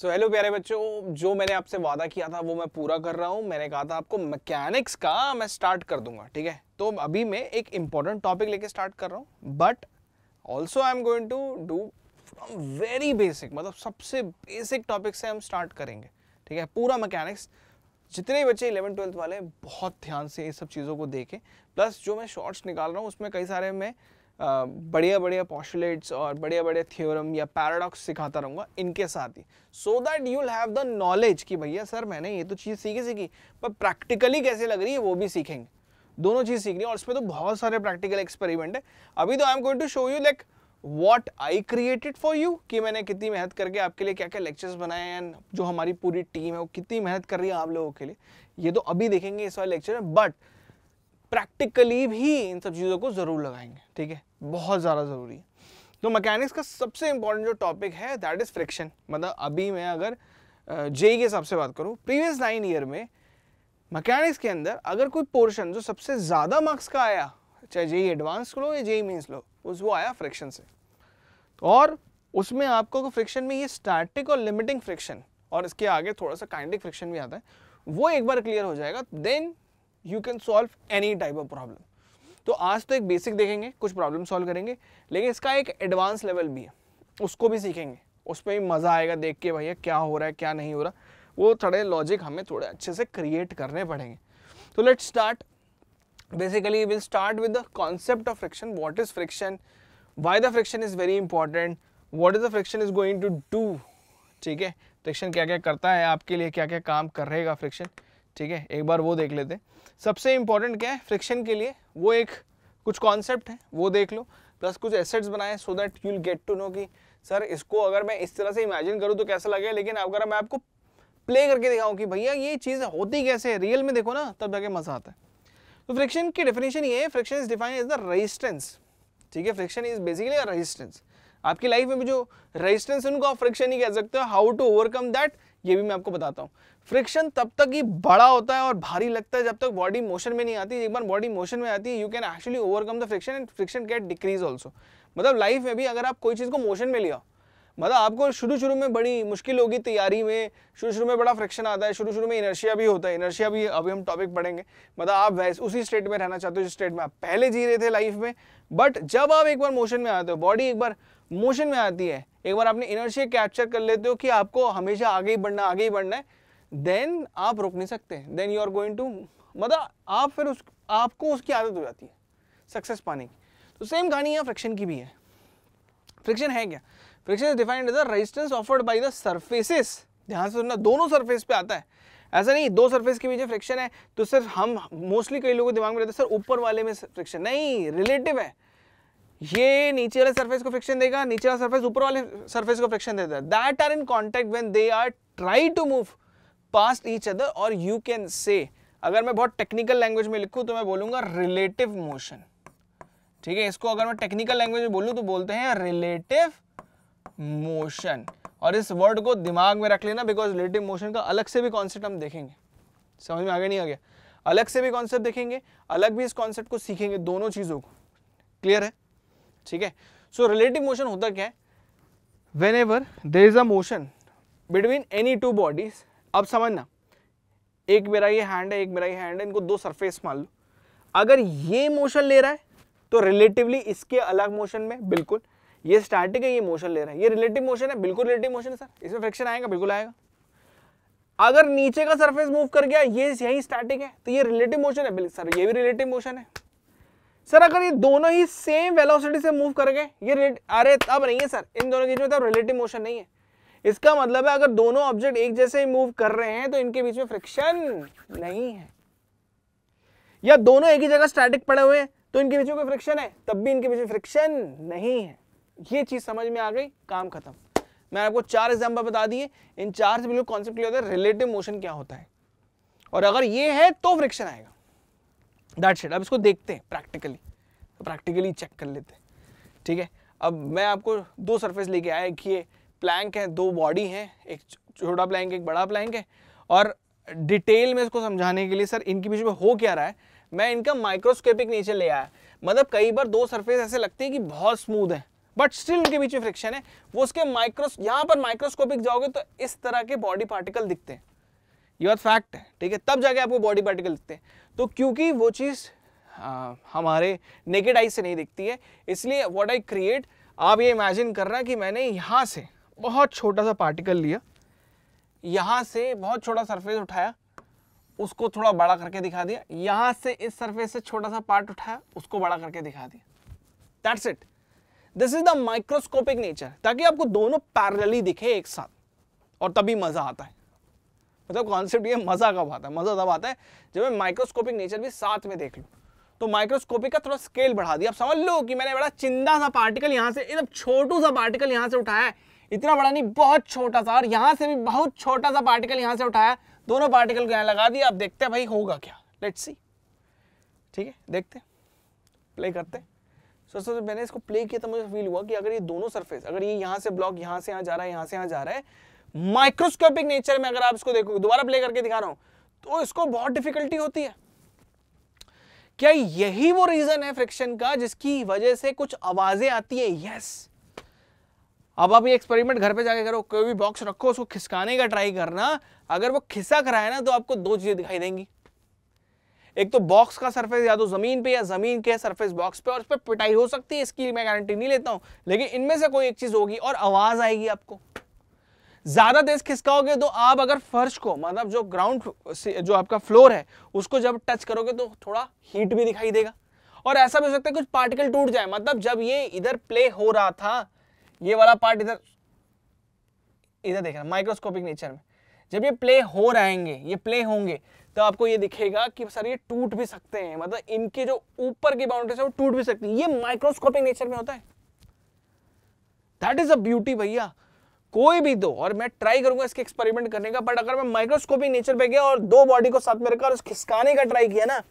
So hello प्यारे बच्चों जो मैंने आपसे वादा किया था वो मैं पूरा कर रहा हूँ मैंने कहा था आपको मैकेनिक्स का मैं स्टार्ट कर दूंगा ठीक है तो अभी मैं एक इम्पॉर्टेंट टॉपिक लेके स्टार्ट कर रहा हूँ but also I am going to do very basic मतलब सबसे बेसिक टॉपिक से हम स्टार्ट करेंगे ठीक है पूरा मैकेनिक्स जितने बच्चे इलेवन ट्वेल्थ वाले बहुत ध्यान से ये सब चीज़ों को देखें प्लस जो मैं शॉर्ट्स निकाल रहा हूँ उसमें कई सारे मैं बढ़िया बढ़िया पॉस्टुलेट्स और बढ़िया बढ़िया थियोरम या पैराडॉक्स सिखाता रहूँगा इनके साथ ही so that you have the knowledge कि भैया सर मैंने ये तो चीज़ सीखी सीखी पर प्रैक्टिकली कैसे लग रही है वो भी सीखेंगे दोनों चीज़ सीखनी है और इसमें तो बहुत सारे प्रैक्टिकल एक्सपेरिमेंट है अभी तो I am going to show you like what I created for you कि मैंने कितनी मेहनत करके आपके लिए क्या क्या लेक्चर्स बनाए हैं जो हमारी पूरी टीम है वो कितनी मेहनत कर रही है आप लोगों के लिए ये तो अभी देखेंगे इस वाले लेक्चर में बट प्रैक्टिकली भी इन सब चीज़ों को ज़रूर लगाएंगे ठीक है बहुत ज़्यादा ज़रूरी है तो मैकेनिक्स का सबसे इंपॉर्टेंट जो टॉपिक है दैट इज़ फ्रिक्शन मतलब अभी मैं अगर जेई e के हिसाब से बात करूँ प्रीवियस नाइन ईयर में मैकेनिक्स के अंदर अगर कोई पोर्शन जो सबसे ज़्यादा मार्क्स का आया चाहे जेई एडवांस e लो या जेई मीन्स e लो उस वो आया फ्रिक्शन से और उसमें आपको फ्रिक्शन में ये स्टैटिक और लिमिटिंग फ्रिक्शन और इसके आगे थोड़ा सा काइंडिक फ्रिक्शन भी आता है वो एक बार क्लियर हो जाएगा then you can solve any type of problem तो आज तो एक बेसिक देखेंगे कुछ प्रॉब्लम सॉल्व करेंगे लेकिन इसका एक एडवांस लेवल भी है उसको भी सीखेंगे उस पर भी मज़ा आएगा देख के भैया क्या हो रहा है क्या नहीं हो रहा वो थोड़े लॉजिक हमें थोड़े अच्छे से क्रिएट करने पड़ेंगे तो let start basically will start with the concept of friction what is friction why the friction is very important what is the friction is going to do ठीक है फ्रिक्शन क्या क्या करता है आपके लिए क्या क्या काम करेगा फ्रिक्शन ठीक है एक बार वो देख लेते सबसे इंपॉर्टेंट क्या है फ्रिक्शन के लिए वो एक कुछ कॉन्सेप्ट है वो देख लो प्लस कुछ एसेट्स बनाए so that you'll get to know कि सर इसको अगर मैं इस तरह से इमेजिन करूँ तो कैसा लगेगा लेकिन अगर मैं आपको प्ले करके दिखाऊँ कि भैया ये चीज़ होती कैसे है रियल में देखो ना तब जाके मज़ा आता है तो फ्रिक्शन की डेफिनेशन ये है friction is define as the resistance ठीक है फ्रिक्शन इज बेसिकली रजिस्टेंस आपकी लाइफ में भी जो रजिस्टेंस है उनको आप फ्रिक्शन ही कह सकते हो हाउ टू ओवरकम दैट ये भी मैं आपको बताता हूँ फ्रिक्शन तब तक ही बड़ा होता है और भारी लगता है जब तक बॉडी मोशन में नहीं आती एक बार बॉडी मोशन में आती है you can actually overcome the friction and friction get decrease also मतलब लाइफ में भी अगर आप कोई चीज़ को मोशन में लिया मतलब आपको शुरू शुरू में बड़ी मुश्किल होगी तैयारी में शुरू शुरू में बड़ा फ्रिक्शन आता है शुरू शुरू में इनर्शिया भी होता है इनर्शिया भी अभी हम टॉपिक पढ़ेंगे मतलब आप वैसे उसी स्टेट में रहना चाहते हो जिस स्टेट में आप पहले जी रहे थे लाइफ में बट जब आप एक बार मोशन में आते हो बॉडी एक बार मोशन में आती है एक बार आपने इनर्शिया कैप्चर कर लेते हो कि आपको हमेशा आगे ही बढ़ना आगे ही बढ़ना है देन आप रोक नहीं सकते then you are going to मतलब आप फिर उस आपको उसकी आदत हो जाती है सक्सेस पाने की तो सेम कहानी यहाँ फ्रिक्शन की भी है फ्रिक्शन है क्या friction is defined as a resistance offered by the surfaces ध्यान से सुनना दोनों सर्फेस पे आता है ऐसा नहीं दो सर्फेस के बीच फ्रिक्शन है तो सिर्फ हम मोस्टली कई लोगों के दिमाग में रहता है सर ऊपर वाले में फ्रिक्शन नहीं रिलेटिव है ये नीचे वाले सरफेस को फ्रिक्शन देगा नीचे वाला सरफेस ऊपर वाले सरफेस को फ्रिक्शन देता है that are in contact when they are try to move past each other और यू कैन से अगर मैं बहुत टेक्निकल लैंग्वेज में लिखूं तो मैं बोलूंगा रिलेटिव मोशन ठीक है इसको अगर मैं टेक्निकल लैंग्वेज में बोलूं तो बोलते हैं रिलेटिव मोशन और इस वर्ड को दिमाग में रख लेना बिकॉज रिलेटिव मोशन का अलग से भी कॉन्सेप्ट हम देखेंगे समझ में आगे नहीं आ गया अलग से भी कॉन्सेप्ट देखेंगे अलग भी इस कॉन्सेप्ट को सीखेंगे दोनों चीज़ों को क्लियर है ठीक है सो रिलेटिव मोशन होता क्या है whenever there is a motion between any two bodies अब समझना एक मेरा ये हैंड है एक मेरा ये हैंड है इनको दो सरफेस मान लो अगर ये मोशन ले रहा है तो रिलेटिवली इसके अलग मोशन में बिल्कुल ये स्टैटिक है ये मोशन ले रहा है ये रिलेटिव मोशन है बिल्कुल रिलेटिव मोशन है सर इसमें फ्रिक्शन आएगा बिल्कुल आएगा अगर नीचे का सरफेस मूव कर गया ये यही स्टैटिक है तो ये रिलेटिव मोशन है सर ये भी रिलेटिव मोशन है सर अगर ये दोनों ही सेम वेलोसिटी से मूव कर गए ये अरे अब नहीं है सर इन दोनों के बीच में तो रिलेटिव मोशन नहीं है इसका मतलब है अगर दोनों ऑब्जेक्ट एक जैसे ही मूव कर रहे हैं तो इनके बीच में फ्रिक्शन नहीं है या दोनों एक ही जगह स्टैटिक पड़े हुए हैं तो इनके बीच में कोई फ्रिक्शन है तब भी इनके बीच में फ्रिक्शन नहीं है ये चीज समझ में आ गई काम खत्म मैं आपको चार एग्जाम्पल बता दिए इन चार से बिल्कुल कॉन्सेप्ट क्लियर होता है रिलेटिव मोशन क्या होता है और अगर ये है तो फ्रिक्शन आएगा दैट शेड अब इसको देखते हैं प्रैक्टिकली तो प्रैक्टिकली चेक कर लेते हैं ठीक है अब मैं आपको दो सरफेस लेके आया एक ये प्लैंक है दो बॉडी हैं एक छोटा प्लैंक एक बड़ा प्लैंक है और डिटेल में इसको समझाने के लिए सर इनके बीच में हो क्या रहा है मैं इनका माइक्रोस्कोपिक नेचर ले आया मतलब कई बार दो सरफेस ऐसे लगते हैं कि बहुत स्मूथ है बट स्टिल उनके बीच में फ्रिक्शन है वो उसके माइक्रो यहाँ पर माइक्रोस्कोपिक जाओगे तो इस तरह के बॉडी पार्टिकल दिखते हैं ये बात फैक्ट है ठीक है तब जाके आपको बॉडी पार्टिकल दिखते हैं तो क्योंकि वो चीज़ हमारे नेकेड आई से नहीं दिखती है इसलिए वॉट आई क्रिएट आप ये इमेजिन कर हैं कि मैंने यहाँ से बहुत छोटा सा पार्टिकल लिया यहाँ से बहुत छोटा सरफेस उठाया उसको थोड़ा बड़ा करके दिखा दिया यहाँ से इस सरफेस से छोटा सा पार्ट उठाया उसको बड़ा करके दिखा दिया that's it this is the microscopic nature ताकि आपको दोनों पैरेलली दिखे एक साथ और तभी मज़ा आता है मतलब कॉन्सेप्ट ये मज़ा कब आता है मज़ा तब आता है जब मैं माइक्रोस्कोपिक नेचर भी साथ में देख लूँ तो माइक्रोस्कोपिक का थोड़ा स्केल बढ़ा दिया आप समझ लो कि मैंने बड़ा चिंदा सा पार्टिकल यहाँ से एकदम छोटू सा पार्टिकल यहाँ से उठाया है इतना बड़ा नहीं बहुत छोटा सा और यहाँ से भी बहुत छोटा सा पार्टिकल यहाँ से उठाया दोनों पार्टिकल को यहाँ लगा दिया आप देखते हैं भाई होगा क्या लेट्स सी ठीक है देखते प्ले करते सर सर मैंने इसको प्ले किया तो मुझे फील हुआ कि अगर ये दोनों सरफेस अगर ये यहाँ से ब्लॉक यहाँ से यहाँ जा रहा है यहाँ से यहाँ जा रहा है माइक्रोस्कोपिक नेचर में अगर आप इसको देखोगे दोबारा प्ले करके दिखा रहा हूँ तो इसको बहुत डिफिकल्टी होती है क्या यही वो रीजन है फ्रिक्शन का जिसकी वजह से कुछ आवाजें आती है यस अब आप ये एक्सपेरिमेंट घर पे जाके करो कोई भी बॉक्स रखो उसको खिसकाने का ट्राई करना अगर वो खिसक रहा है ना तो आपको दो चीज़ें दिखाई देंगी एक तो बॉक्स का सरफेस या तो जमीन पे या जमीन के सरफेस बॉक्स पे और उस पर पिटाई हो सकती है इसकी मैं गारंटी नहीं लेता हूँ लेकिन इनमें से कोई एक चीज़ होगी और आवाज़ आएगी आपको ज़्यादा तेज खिसकाओगे तो आप अगर फर्श को मतलब जो ग्राउंड जो आपका फ्लोर है उसको जब टच करोगे तो थोड़ा हीट भी दिखाई देगा और ऐसा भी हो सकता है कुछ पार्टिकल टूट जाए मतलब जब ये इधर प्ले हो रहा था ये वाला पार्ट इधर इधर देखना माइक्रोस्कोपिक नेचर में जब ये प्ले हो रहेंगे ये प्ले होंगे तो आपको ये दिखेगा कि सर ये टूट भी सकते हैं मतलब इनके जो ऊपर की बाउंड्रीज है वो टूट भी सकती है ये माइक्रोस्कोपिक नेचर में होता है दैट इज अ ब्यूटी भैया कोई भी दो और मैं ट्राई करूंगा इसके एक्सपेरिमेंट करने का बट अगर मैं माइक्रोस्कोपिक नेचर पे गया और दो बॉडी को साथ में रखा और खिसकाने का ट्राई किया ना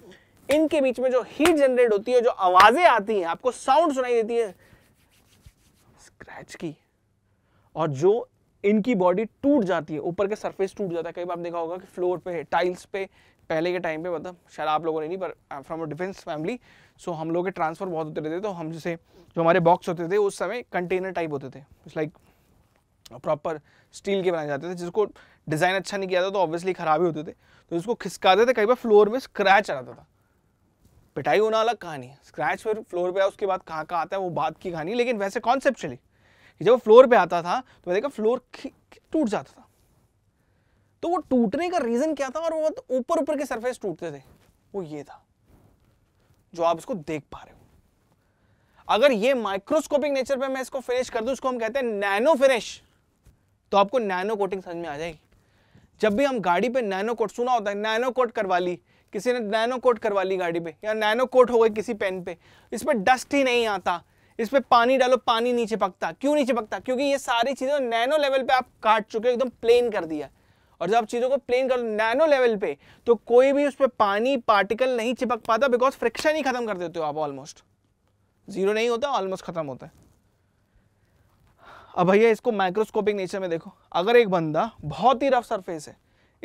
इनके बीच में जो हीट जनरेट होती है जो आवाजें आती हैं आपको साउंड सुनाई देती है स्क्रैच की और जो इनकी बॉडी टूट जाती है ऊपर के सरफेस टूट जाता है कई बार देखा होगा कि फ्लोर पे टाइल्स पे पहले के टाइम पे मतलब शायद आप लोगों ने नहीं पर फ्रॉम डिफेंस फैमिली सो हम लोग के ट्रांसफ़र बहुत होते रहते थे तो हम जैसे जो हमारे बॉक्स होते थे उस समय कंटेनर टाइप होते थे लाइक प्रॉपर स्टील के बनाए जाते थे जिसको डिज़ाइन अच्छा नहीं किया था तो ऑब्वियसली ख़राब ही होते थे तो उसको खिसकाते थे कई बार फ्लोर में स्क्रैच आ जाता था पिटाई होना अलग कहानी स्क्रैच फिर फ्लोर पे आया उसके बाद कहाँ कहाँ आता है वो बात की कहानी लेकिन वैसे कॉन्सेप्ट चली कि जब वो फ्लोर पे आता था तो मैं देखा फ्लोर टूट जाता था तो वो टूटने का रीज़न क्या था और वो तो ऊपर ऊपर के सरफेस टूटते थे वो ये था जो आप उसको देख पा रहे हो अगर ये माइक्रोस्कोपिक नेचर पे मैं इसको फिनिश कर दूं उसको हम कहते हैं नैनो फिनिश तो आपको नैनो कोटिंग समझ में आ जाएगी जब भी हम गाड़ी पे नैनो कोट सुना होता है नैनो कोट करवा ली किसी ने नैनो कोट करवा ली गाड़ी पे या नैनो कोट हो गई किसी पेन पे इस पर डस्ट ही नहीं आता इस पर पानी डालो पानी नीचे पकता क्यों नीचे पकता क्योंकि ये सारी चीज़ें नैनो लेवल पे आप काट चुके एकदम प्लेन कर दिया और जब आप चीज़ों को प्लेन कर नैनो लेवल पे तो कोई भी उस पर पानी पार्टिकल नहीं चिपक पाता बिकॉज फ्रिक्शन ही खत्म कर देते हो आप ऑलमोस्ट जीरो नहीं होता ऑलमोस्ट खत्म होता है अब भैया इसको माइक्रोस्कोपिक नेचर में देखो अगर एक बंदा बहुत ही रफ सरफेस है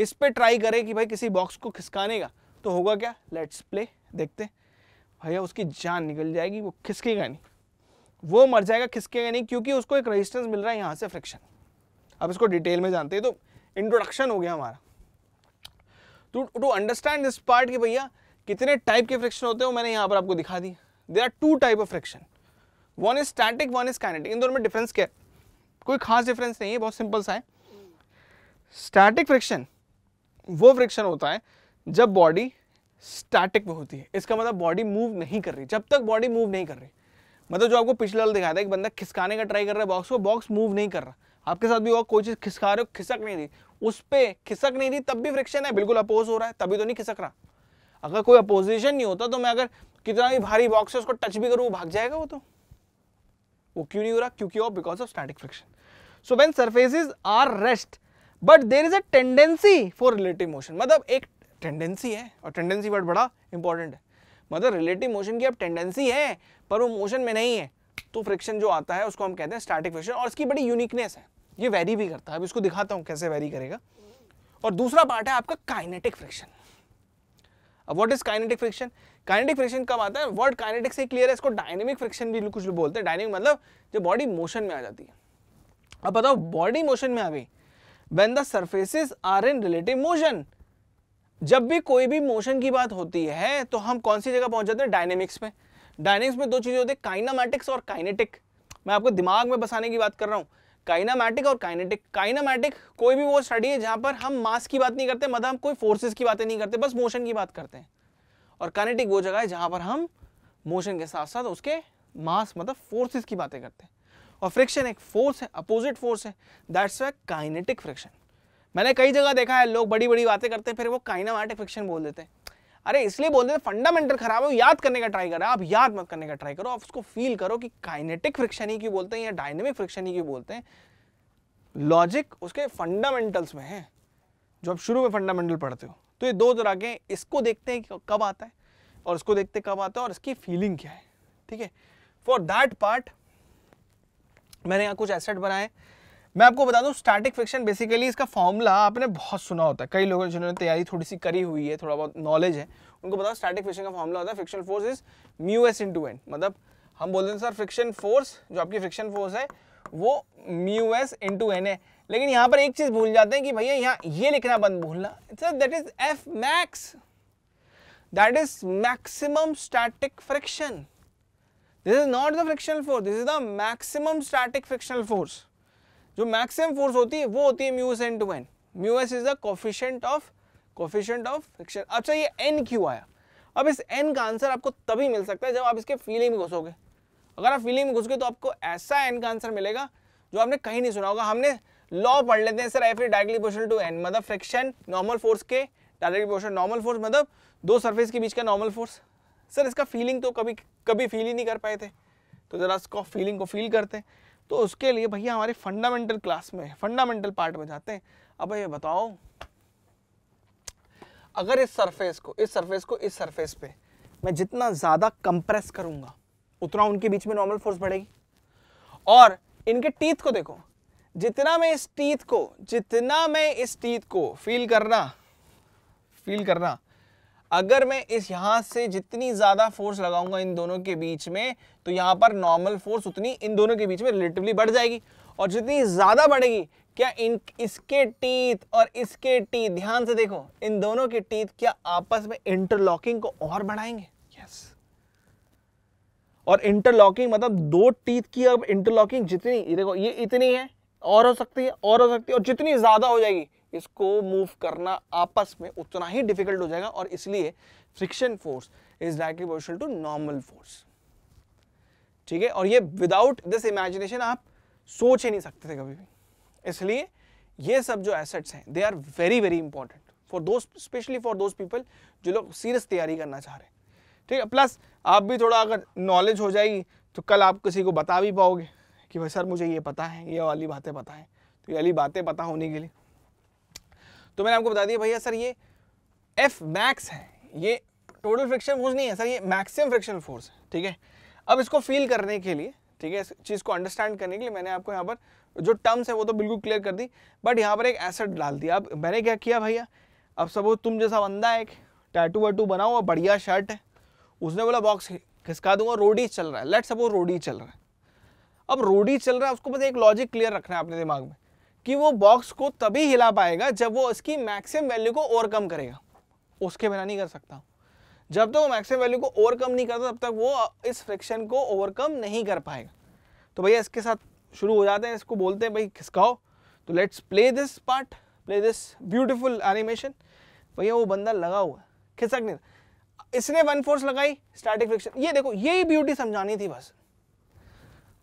इस पर ट्राई करे कि भाई किसी बॉक्स को खिसकाने का तो होगा क्या लेट्स प्ले देखते भैया उसकी जान निकल जाएगी वो खिसकेगा नहीं वो मर जाएगा खिसके या नहीं क्योंकि उसको एक रेजिस्टेंस मिल रहा है यहाँ से फ्रिक्शन अब इसको डिटेल में जानते हैं तो इंट्रोडक्शन हो गया हमारा to to understand this part कि भैया कितने टाइप के फ्रिक्शन होते हैं वो मैंने यहाँ पर आपको दिखा दी there are two type of friction one is static one is kinetic इन दोनों में डिफरेंस क्या है कोई खास डिफरेंस नहीं है बहुत सिंपल सा है स्टैटिक फ्रिक्शन वो फ्रिक्शन होता है जब बॉडी स्टैटिक में होती है इसका मतलब बॉडी मूव नहीं कर रही जब तक बॉडी मूव नहीं कर रही मतलब जो आपको पिछले वाले दिखाया था एक बंदा खिसकाने का ट्राई कर रहा है बॉक्स को बॉक्स मूव नहीं कर रहा आपके साथ भी होगा कोई चीज़ खिसका रहे हो खिसक नहीं रही उस पर खिसक नहीं रही तब भी फ्रिक्शन है बिल्कुल अपोज हो रहा है तभी तो नहीं खिसक रहा अगर कोई अपोजिशन नहीं होता तो मैं अगर कितना भी भारी बॉक्स है उसको टच भी करूँ वो भाग जाएगा वो तो वो क्यों नहीं हो रहा क्योंकि वो because of static friction so when surface are rest but there is a tendency for relative motion मतलब एक टेंडेंसी है और टेंडेंसी वर्ड बड़ा इंपॉर्टेंट है मतलब रिलेटिव मोशन की अब टेंडेंसी है पर वो मोशन में नहीं है तो फ्रिक्शन जो आता है उसको हम कहते हैं स्टैटिक फ्रिक्शन और इसकी बड़ी यूनिकनेस है ये वेरी भी करता है अब इसको दिखाता हूँ कैसे वेरी करेगा और दूसरा पार्ट है आपका काइनेटिक फ्रिक्शन अब what is kinetic friction kinetic friction कब आता है वर्ड काइनेटिक से क्लियर है इसको डायनेमिक फ्रिक्शन भी कुछ भी बोलते हैं डायनेमिक मतलब जो बॉडी मोशन में आ जाती है अब बताओ बॉडी मोशन में आ गई when the surfaces are in relative motion जब भी कोई भी मोशन की बात होती है तो हम कौन सी जगह पहुंच जाते हैं डायनेमिक्स में डायनेमिक्स में दो चीज़ें होती है काइनामेटिक्स और काइनेटिक मैं आपको दिमाग में बसाने की बात कर रहा हूँ काइनामेटिक और काइनेटिक काइनामेटिक कोई भी वो स्टडी है जहाँ पर हम मास की बात नहीं करते मतलब हम कोई फोर्सेस की बातें नहीं करते बस मोशन की बात करते हैं और काइनेटिक वो जगह है जहाँ पर हम मोशन के साथ साथ उसके मास मतलब फोर्सेस की बातें करते हैं और फ्रिक्शन एक फोर्स है अपोजिट फोर्स है दैट्स वाई काइनेटिक फ्रिक्शन मैंने कई जगह देखा है लोग बड़ी बड़ी बातें करते हैं फिर वो काइनामेटिक फिक्शन बोल देते हैं अरे इसलिए बोल देते फंडामेंटल खराब है याद करने का ट्राई करें आप याद मत करने का ट्राई करो आप उसको फील करो कि काइनेटिक फ्रिक्शन ही क्यों बोलते हैं या डायनेमिक फ्रिक्शन ही क्यों बोलते हैं लॉजिक उसके फंडामेंटल्स में है जो आप शुरू में फंडामेंटल पढ़ते हो तो ये दो तरह के इसको देखते हैं कब आता है और इसको देखते कब आता है और इसकी फीलिंग क्या है ठीक है फॉर दैट पार्ट मैंने यहाँ कुछ एसेट बनाए मैं आपको बता दूं स्टैटिक फ्रिक्शन बेसिकली इसका फॉर्मूला आपने बहुत सुना होता है कई लोगों जिन्होंने तैयारी थोड़ी सी करी हुई है थोड़ा बहुत नॉलेज है उनको बताओ स्टैटिक फ्रिक्शन का फॉर्मूला होता है friction force is mu S into N मतलब हम बोलते हैं सर फ्रिक्शन फोर्स जो आपकी फ्रिक्शन फोर्स है वो म्यू एस इंटू एन है लेकिन यहाँ पर एक चीज़ भूल जाते हैं कि भैया यहाँ ये लिखना बंद भूलना sir that is F max that is maximum static friction this is not the friction force this is the maximum static frictional force जो मैक्सिमम फोर्स होती है वो होती है mu s N to N mu s is the coefficient of coefficient of friction अच्छा ये N क्यों आया अब इस एन का आंसर आपको तभी मिल सकता है जब आप इसके फीलिंग में घुसोगे अगर आप फीलिंग में घुस गए तो आपको ऐसा एन का आंसर मिलेगा जो आपने कहीं नहीं सुना होगा हमने लॉ पढ़ लेते हैं sir F directly proportional to N मतलब फ्रिक्शन नॉर्मल फोर्स के डायरेक्टली प्रोपोर्शनल नॉर्मल फोर्स मतलब दो सरफेस के बीच का नॉर्मल फोर्स सर इसका फीलिंग तो कभी कभी फील ही नहीं कर पाए थे तो ज़रा इसको फीलिंग को फील करते हैं तो उसके लिए भैया हमारे फंडामेंटल क्लास में फंडामेंटल पार्ट में जाते हैं अब भैया बताओ अगर इस सरफेस को इस सरफेस को इस सरफेस पे मैं जितना ज़्यादा कंप्रेस करूंगा उतना उनके बीच में नॉर्मल फोर्स बढ़ेगी और इनके टीथ को देखो जितना मैं इस टीथ को जितना मैं इस टीथ को फील करना फील करना अगर मैं इस यहां से जितनी ज़्यादा फोर्स लगाऊंगा इन दोनों के बीच में तो यहां पर नॉर्मल फोर्स उतनी इन दोनों के बीच में रिलेटिवली बढ़ जाएगी और जितनी ज़्यादा बढ़ेगी क्या इन इसके टीथ और इसके टीथ ध्यान से देखो इन दोनों के टीथ क्या आपस में इंटरलॉकिंग को और बढ़ाएंगे yes. और इंटरलॉकिंग मतलब दो टीथ की अब इंटरलॉकिंग जितनी देखो ये इतनी है और हो सकती है और हो सकती है और जितनी ज़्यादा हो जाएगी इसको मूव करना आपस में उतना ही डिफिकल्ट हो जाएगा और इसलिए friction force is directly proportional to normal force ठीक है और ये विदाउट दिस इमेजिनेशन आप सोच ही नहीं सकते थे कभी भी इसलिए ये सब जो एसेट्स हैं they are very very important for those specially for those people जो लोग सीरियस तैयारी करना चाह रहे हैं ठीक है प्लस आप भी थोड़ा अगर नॉलेज हो जाएगी तो कल आप किसी को बता भी पाओगे कि भाई सर मुझे ये पता है ये वाली बातें पता है तो ये वाली बातें पता होने के लिए तो मैंने आपको बता दिया भैया सर ये एफ मैक्स है ये टोटल फ्रिक्शन फोर्स नहीं है सर ये मैक्सिमम फ्रिक्शन फोर्स है ठीक है अब इसको फील करने के लिए ठीक है इस चीज़ को अंडरस्टैंड करने के लिए मैंने आपको यहाँ पर जो टर्म्स है वो तो बिल्कुल क्लियर कर दी बट यहाँ पर एक एसेट डाल दिया अब मैंने क्या किया भैया अब सपोज तुम जैसा बंदा है एक टैटू वाटू बना हुआ बढ़िया शर्ट है उसने बोला बॉक्स खिसका दूंगा रोडी चल रहा है लेट सपोज रोडी चल रहा है अब रोडी चल रहा है उसको बस एक लॉजिक क्लियर रखना है अपने दिमाग में कि वो बॉक्स को तभी हिला पाएगा जब वो इसकी मैक्सिमम वैल्यू को ओवरकम करेगा उसके बिना नहीं कर सकता जब तक तो वो मैक्सिमम वैल्यू को ओवरकम नहीं करता तब तक वो इस फ्रिक्शन को ओवरकम नहीं कर पाएगा तो भैया इसके साथ शुरू हो जाते हैं इसको बोलते हैं भाई खिसकाओ तो let's play this part play this beautiful animation भैया वो बंदा लगा हुआ है खिसक नहीं इसने वन फोर्स लगाई स्टैटिक फ्रिक्शन ये देखो यही ब्यूटी समझानी थी बस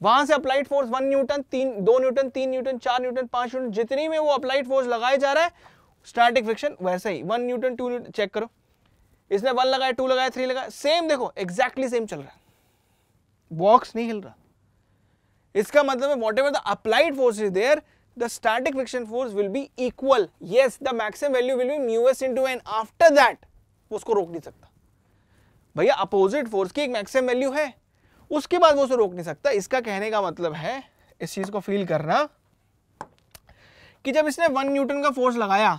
वहां से अप्लाइड फोर्स वन न्यूटन तीन दो न्यूटन तीन न्यूटन चार न्यूटन पांच न्यूटन जितनी में वो अप्लाइड फोर्स लगाया जा रहा है स्टैटिक फ्रिक्शन वैसे ही one newton two newton check करो इसने वन लगाया टू लगाया थ्री लगाया सेम देखो एग्जैक्टली सेम चल रहा है बॉक्स नहीं हिल रहा इसका मतलब है whatever the applied force is there the static friction force will be equal yes the maximum value will be mu s into n after उसको रोक नहीं सकता भैया अपोजिट फोर्स की एक मैक्सिमम वैल्यू है उसके बाद वो उसे रोक नहीं सकता इसका कहने का मतलब है इस चीज़ को फील करना कि जब इसने वन न्यूटन का फोर्स लगाया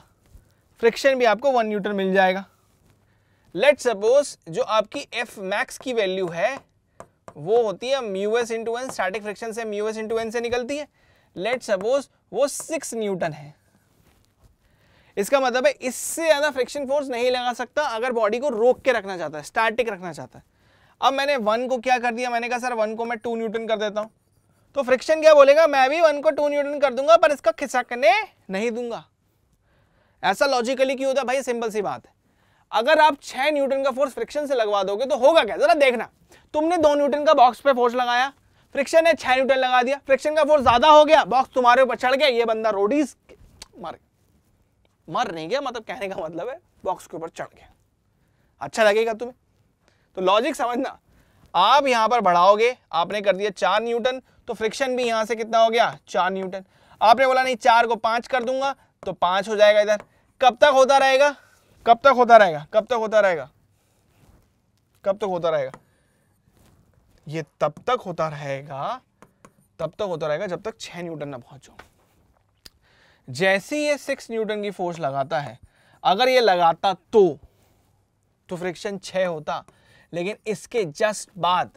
फ्रिक्शन भी आपको वन न्यूटन मिल जाएगा लेट सपोज जो आपकी एफ मैक्स की वैल्यू है वो होती है mu s into N starting friction से म्यूएस इंटू एन से निकलती है लेट सपोज वो सिक्स न्यूटन है इसका मतलब है इससे ज़्यादा फ्रिक्शन फोर्स नहीं लगा सकता अगर बॉडी को रोक के रखना चाहता है स्टैटिक रखना चाहता है अब मैंने वन को क्या कर दिया मैंने कहा सर वन को मैं टू न्यूटन कर देता हूँ तो फ्रिक्शन क्या बोलेगा मैं भी वन को टू न्यूटन कर दूंगा पर इसका खिसकने नहीं दूंगा ऐसा लॉजिकली क्यों होता है भाई सिंपल सी बात है अगर आप छः न्यूटन का फोर्स फ्रिक्शन से लगवा दोगे तो होगा क्या जरा देखना तुमने दो न्यूटन का बॉक्स पे फोर्स लगाया फ्रिक्शन ने छः न्यूटन लगा दिया फ्रिक्शन का फोर्स ज़्यादा हो गया बॉक्स तुम्हारे ऊपर चढ़ गया ये बंदा रोडीज मर मर नहीं गया मतलब कहने का मतलब है बॉक्स के ऊपर चढ़ गया अच्छा लगेगा तुम्हें तो लॉजिक समझना आप यहां पर बढ़ाओगे आपने कर दिया चार न्यूटन तो फ्रिक्शन भी यहां से कितना हो गया चार न्यूटन आपने बोला नहीं चार को पांच कर दूंगा तो पांच हो जाएगा इधर कब तक होता रहेगा कब तक होता रहेगा कब तक होता रहेगा कब तक होता रहेगा ये तब तक होता रहेगा तब तक होता रहेगा जब तक छह न्यूटन ना पहुंचो जैसे ये सिक्स न्यूटन की फोर्स लगाता है अगर ये लगाता तो तो फ्रिक्शन छ होता लेकिन इसके जस्ट बाद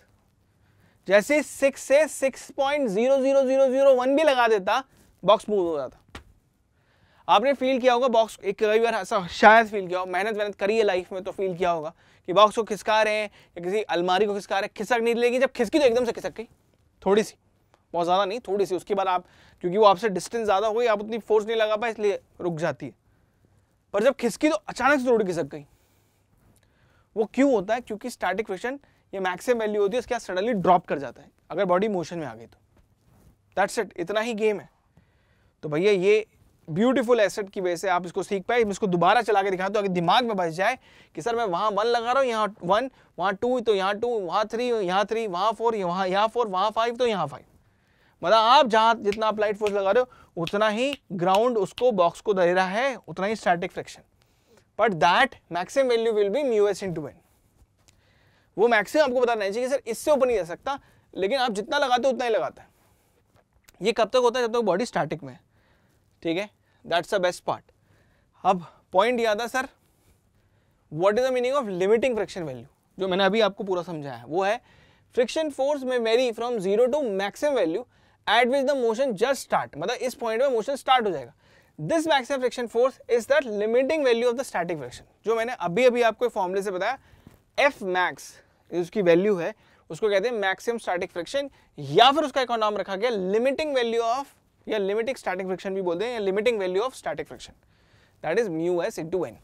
जैसे सिक्स से six point zero zero zero zero one भी लगा देता बॉक्स मूव हो जाता आपने फील किया होगा बॉक्स एक कई बार ऐसा शायद फील किया हो मेहनत मेहनत करी है लाइफ में तो फील किया होगा कि बॉक्स को खिसका रहे हैं या किसी अलमारी को खिसका रहे हैं खिसक नहीं लेगी जब खिसकी तो एकदम से खिसक गई थोड़ी सी बहुत ज़्यादा नहीं थोड़ी सी उसके बाद आप क्योंकि वो आपसे डिस्टेंस ज़्यादा हो गई आप उतनी फोर्स नहीं लगा पाए इसलिए रुक जाती है पर जब खिसकी तो अचानक से थोड़ी खिसक गई वो क्यों होता है क्योंकि स्टैटिक फ्रिक्शन ये मैक्सिमम वैल्यू होती है उसके बाद सडनली ड्रॉप कर जाता है अगर बॉडी मोशन में आ गई तो दैट्स इट इतना ही गेम है तो भैया ये ब्यूटीफुल एसेट की वजह से आप इसको सीख पाए इसको दोबारा चला के दिखा दो तो अगर दिमाग में बस जाए कि सर मैं वहाँ वन लगा रहा हूँ यहाँ वन वहाँ टू तो यहाँ टू वहाँ थ्री यहाँ थ्री वहाँ फोर यहाँ यहाँ फोर वहाँ फाइव तो यहाँ फाइव मतलब आप जहाँ जितना अप्लाइड फोर्स लगा रहे हो उतना ही ग्राउंड उसको बॉक्स को दे रहा है उतना ही static friction but that maximum value will be mu S into N वो मैक्सिमम आपको बताना चाहिए कि सर इससे ऊपर नहीं जा सकता लेकिन आप जितना लगाते हो उतना ही लगाते हैं ये कब तक होता है जब तक बॉडी स्टैटिक में है ठीक है दैट्स द बेस्ट पार्ट अब पॉइंट याद है sir what is the meaning of limiting friction value जो मैंने अभी आपको पूरा समझाया है वो है फ्रिक्शन फोर्स में vary from zero to maximum value at which the motion just start मतलब इस पॉइंट में मोशन स्टार्ट हो जाएगा this maximum friction force is the limiting value of the static friction जो मैंने अभी अभी आपको फॉर्मुले से बताया एफ मैक्स उसकी वैल्यू है उसको कहते हैं मैक्सिमम स्टैटिक फ्रिक्शन या फिर उसका एक और नाम रखा गया लिमिटिंग वैल्यू ऑफ या लिमिटिंग स्टैटिक फ्रिक्शन भी बोलते हैं या limiting value of static friction that is mu S into N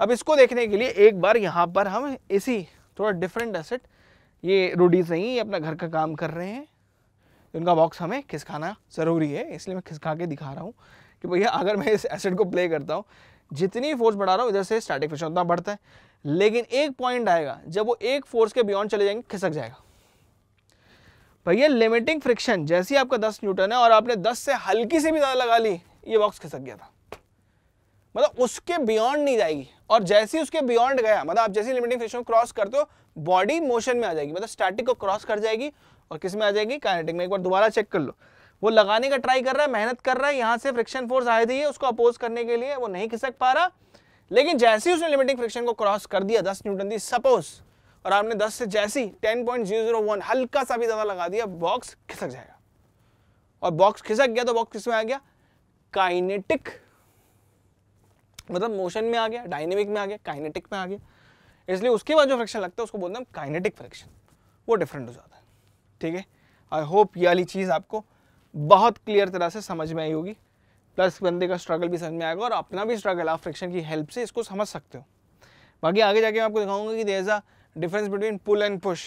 अब इसको देखने के लिए एक बार यहाँ पर हम इसी थोड़ा डिफरेंट एसेट ये रोडीज नहीं ये अपना घर का काम कर रहे हैं उनका बॉक्स हमें खिसकाना ज़रूरी है इसलिए मैं खिसका के दिखा रहा हूँ कि भैया अगर मैं इस एसिड को प्ले करता हूँ जितनी फोर्स बढ़ा रहा हूँ इधर से स्टैटिक फ्रिक्शन उतना बढ़ता है लेकिन एक पॉइंट आएगा जब वो एक फोर्स के बियॉन्ड चले जाएंगे खिसक जाएगा भैया लिमिटिंग फ्रिक्शन जैसे ही आपका 10 न्यूटन है और आपने 10 से हल्की से भी ज़्यादा लगा ली ये बॉक्स खिसक गया था मतलब उसके बियॉन्ड नहीं जाएगी और जैसे ही उसके बियॉन्ड गया मतलब आप जैसे लिमिटिंग फ्रिक्शन क्रॉस करते हो बॉडी मोशन में आ जाएगी मतलब स्टैटिक को क्रॉस कर जाएगी और किस में आ जाएगी काइनेटिक में एक बार दोबारा चेक कर लो वो लगाने का ट्राई कर रहा है मेहनत कर रहा है यहाँ से फ्रिक्शन फोर्स आए दी है उसको अपोज करने के लिए वो नहीं खिसक पा रहा लेकिन जैसे ही उसने लिमिटिंग फ्रिक्शन को क्रॉस कर दिया दस न्यूटन दी सपोज और आपने दस से जैसी ten point zero zero one हल्का सा भी ज्यादा लगा दिया बॉक्स खिसक जाएगा और बॉक्स खिसक गया तो बॉक्स किसमें आ गया काइनेटिक मतलब मोशन में आ गया डायनेमिक में आ गया काइनेटिक में आ गया इसलिए उसके बाद जो फ्रिक्शन लगता है उसको बोलते हैं काइनेटिक फ्रिक्शन वो डिफरेंट हो जाता है ठीक है आई होप ये वाली चीज़ आपको बहुत क्लियर तरह से समझ में आई होगी प्लस बंदे का स्ट्रगल भी समझ में आएगा और अपना भी स्ट्रगल आप फ्रिक्शन की हेल्प से इसको समझ सकते हो बाकी आगे जाके मैं आपको दिखाऊंगा कि there a difference between pull and push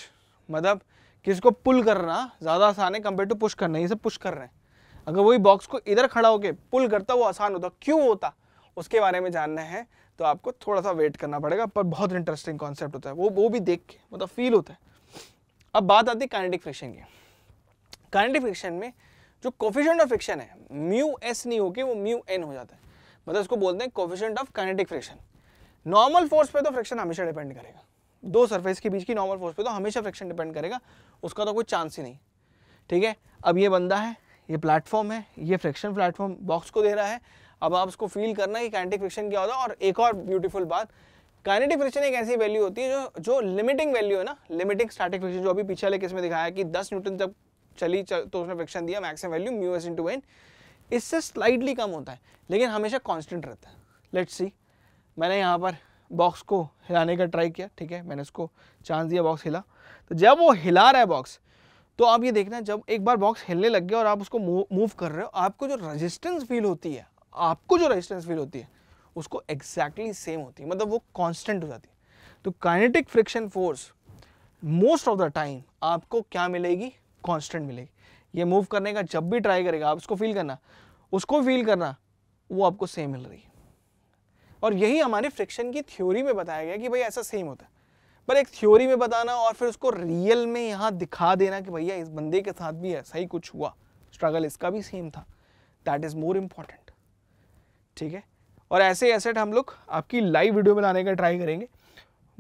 मतलब किसको पुल करना ज़्यादा आसान है कंपेयर टू पुश करना ये सब पुश कर रहे हैं अगर वही बॉक्स को इधर खड़ा होकर पुल करता वो आसान होता क्यों होता उसके बारे में जानना है तो आपको थोड़ा सा वेट करना पड़ेगा पर बहुत इंटरेस्टिंग कॉन्सेप्ट होता है वो वो भी देख के मतलब फील होता है अब बात आती है काइनेटिक फ्रिक्शन की काइनेटिक फ्रिक्शन में जो कोफिशेंट ऑफ फ्रिक्शन है म्यू एस नहीं होके वो म्यू एन हो जाता है मतलब इसको बोलते हैं coefficient of kinetic friction normal force पे तो फ्रिक्शन हमेशा डिपेंड करेगा दो सरफेस के बीच की नॉर्मल फोर्स पे तो हमेशा फ्रिक्शन डिपेंड करेगा उसका तो कोई चांस ही नहीं ठीक है अब ये बंदा है ये प्लेटफॉर्म है ये फ्रिक्शन प्लेटफॉर्म बॉक्स को दे रहा है अब आप उसको फील करना कि कैनेटिक फ्रिक्शन क्या होता है और एक और ब्यूटीफुल बात काइनेटिक फ्रिक्शन एक ऐसी वैल्यू होती है जो जो लिमिटिंग वैल्यू है ना लिमिटिंग स्टैटिक फ्रिक्शन जो अभी पीछे लेके में दिखाया कि दस न्यूटन तक चली चल तो उसने फ्रिक्शन दिया maximum value mu S into N इससे स्लाइडली कम होता है लेकिन हमेशा कांस्टेंट रहता है लेट्स सी मैंने यहाँ पर बॉक्स को हिलाने का ट्राई किया ठीक है मैंने उसको चांस दिया बॉक्स हिला तो जब वो हिला रहा है बॉक्स तो आप ये देखना जब एक बार बॉक्स हिलने लग गया और आप उसको मूव कर रहे हो आपको जो रेजिस्टेंस फील होती है आपको जो रेजिस्टेंस फील होती है उसको एग्जैक्टली exactly सेम होती है मतलब वो कॉन्स्टेंट हो जाती है तो kinetic friction force most of the time आपको क्या मिलेगी कॉन्स्टेंट मिलेगी ये मूव करने का जब भी ट्राई करेगा आप उसको फील करना उसको फील करना वो आपको सेम मिल रही है और यही हमारे फ्रिक्शन की थ्योरी में बताया गया कि भाई ऐसा सेम होता है पर एक थ्योरी में बताना और फिर उसको रियल में यहाँ दिखा देना कि भैया इस बंदे के साथ भी ऐसा ही कुछ हुआ स्ट्रगल इसका भी सेम था दैट इज़ मोर इम्पॉर्टेंट ठीक है और ऐसे एसेट हम लोग आपकी लाइव वीडियो बनाने का ट्राई करेंगे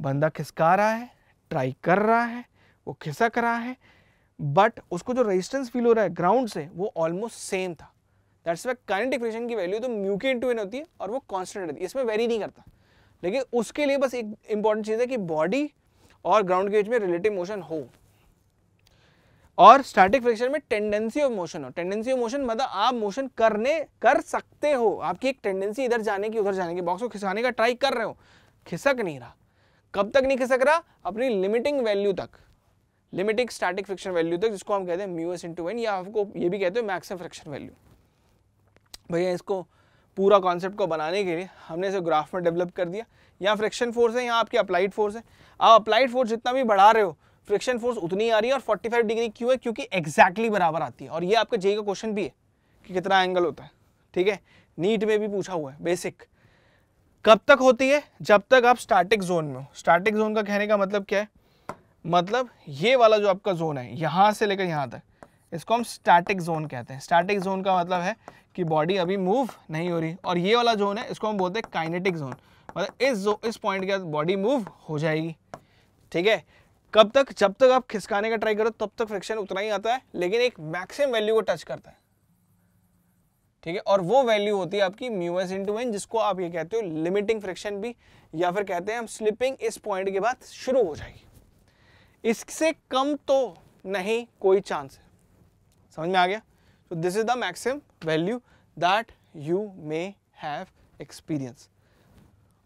बंदा खिसका रहा है ट्राई कर रहा है वो खिसक रहा है बट उसको जो रेजिस्टेंस फील हो रहा है ग्राउंड से वो ऑलमोस्ट सेम था दैट्स वे करंट इक्वेशन की वैल्यू तो म्यू के इंटू एन होती है और वो कॉन्स्टेंट रहती है इसमें वेरी नहीं करता लेकिन उसके लिए बस एक इंपॉर्टेंट चीज़ है कि बॉडी और ग्राउंड के बीच में रिलेटिव मोशन हो और स्टैटिक फ्रिक्शन में टेंडेंसी ऑफ मोशन हो टेंडेंसी ऑफ मोशन मतलब आप मोशन करने कर सकते हो आपकी एक टेंडेंसी इधर जाने की उधर जाने की बॉक्स को खिसकाने का ट्राई कर रहे हो खिसक नहीं रहा कब तक नहीं खिसक रहा अपनी लिमिटिंग वैल्यू तक लिमिटिंग स्टैटिक फ्रिक्शन वैल्यू तक जिसको हम कहते हैं म्यूएस इंटू एन या आपको ये भी कहते हैं मैक्सिमम फ्रिक्शन वैल्यू भैया इसको पूरा कॉन्सेप्ट को बनाने के लिए हमने इसे ग्राफ में डेवलप कर दिया यहाँ फ्रिक्शन फोर्स है यहाँ आपकी अप्लाइड फोर्स है आप अप्लाइड फोर्स जितना भी बढ़ा रहे हो फ्रिक्शन फोर्स उतनी आ रही है और 45 डिग्री क्यों है क्योंकि एक्जैक्टली exactly बराबर आती है और ये आपका जेई का क्वेश्चन भी है कि कितना एंगल होता है ठीक है नीट में भी पूछा हुआ है बेसिक कब तक होती है जब तक आप स्टैटिक जोन में हो स्टैटिक जोन का कहने का मतलब क्या है मतलब ये वाला जो आपका जोन है यहाँ से लेकर यहाँ तक इसको हम स्टैटिक जोन कहते हैं स्टैटिक जोन का मतलब है कि बॉडी अभी मूव नहीं हो रही और ये वाला जोन है इसको हम बोलते हैं काइनेटिक जोन मतलब इस जो इस पॉइंट के बाद बॉडी मूव हो जाएगी ठीक है कब तक जब तक आप खिसकाने का ट्राई करो तब तक फ्रिक्शन उतना ही आता है लेकिन एक मैक्सिमम वैल्यू को टच करता है ठीक है और वो वैल्यू होती है आपकी म्यूएस इंटू एन जिसको आप ये कहते हो लिमिटिंग फ्रिक्शन भी या फिर कहते हैं हम स्लिपिंग इस पॉइंट के बाद शुरू हो जाएगी इससे कम तो नहीं कोई चांस है समझ में आ गया तो this is the maximum value that you may have experience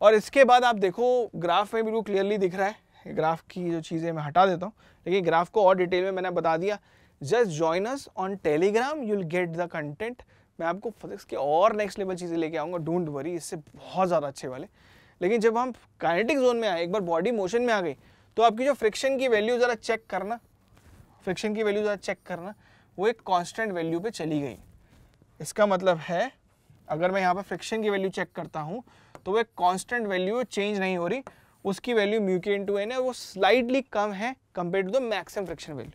और इसके बाद आप देखो ग्राफ में बिल्कुल क्लियरली दिख रहा है ग्राफ की जो चीज़ें मैं हटा देता हूँ लेकिन ग्राफ को और डिटेल में मैंने बता दिया just join us on Telegram you'll get the content मैं आपको फिजिक्स के और नेक्स्ट लेवल चीज़ें लेके आऊँगा डोंट वरी इससे बहुत ज़्यादा अच्छे वाले लेकिन जब हम काइनेटिक जोन में आए एक बार बॉडी मोशन में आ गई तो आपकी जो फ्रिक्शन की वैल्यू ज़रा चेक करना फ्रिक्शन की वैल्यू ज़रा चेक करना वो एक कांस्टेंट वैल्यू पे चली गई इसका मतलब है अगर मैं यहाँ पर फ्रिक्शन की वैल्यू चेक करता हूँ तो वो एक कॉन्स्टेंट वैल्यू चेंज नहीं हो रही उसकी value mu K into N है वो स्लाइडली कम है compare to the maximum friction value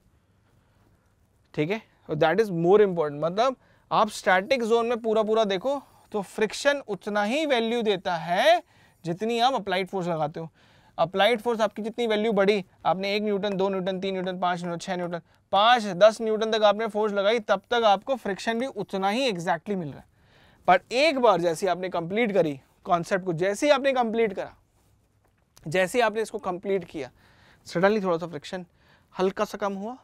ठीक है और दैट इज़ मोर इम्पोर्टेंट मतलब आप स्टैटिक जोन में पूरा पूरा देखो तो फ्रिक्शन उतना ही वैल्यू देता है जितनी आप अप्लाइड फोर्स लगाते हो अप्लाइड फोर्स आपकी जितनी वैल्यू बढ़ी आपने एक न्यूटन दो न्यूटन तीन न्यूटन पाँच न्यूटन छः न्यूटन पाँच दस न्यूटन तक आपने फोर्स लगाई तब तक आपको फ्रिक्शन भी उतना ही एग्जैक्टली मिल रहा है पर एक बार जैसे आपने कंप्लीट करी कॉन्सेप्ट को जैसे ही आपने कंप्लीट करा जैसे ही आपने इसको कंप्लीट किया सडनली थोड़ा सा फ्रिक्शन हल्का सा कम हुआ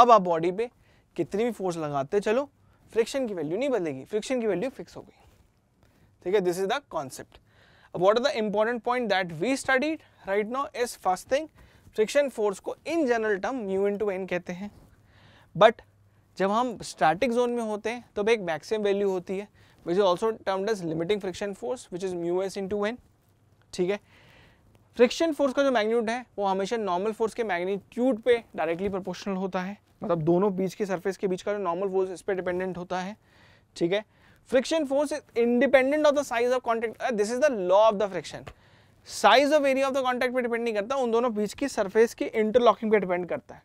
अब आप बॉडी पे कितनी भी फोर्स लगाते चलो फ्रिक्शन की वैल्यू नहीं बदलेगी फ्रिक्शन की वैल्यू फिक्स हो गई ठीक है this is the concept what are the important point that we studied right now is thing friction force को in general term mu into N कहते हैं बट जब हम स्टैटिक जोन में होते हैं तब तो एक मैक्सिमम वैल्यू होती है which is also termed as limiting friction force which is mu S to N ठीक है फ्रिक्शन फोर्स का जो मैग्नीट्यूड है वो हमेशा नॉर्मल फोर्स के मैग्नीट्यूड पे डायरेक्टली प्रोपोर्शनल होता है मतलब दोनों बीच के सरफेस के बीच का जो नॉर्मल फोर्स इस पर डिपेंडेंट होता है ठीक है friction force is independent of the size of contact this is the law of the friction size of area of the contact पे डिपेंड नहीं करता उन दोनों बीच की सरफेस की इंटरलॉकिंग पे डिपेंड करता है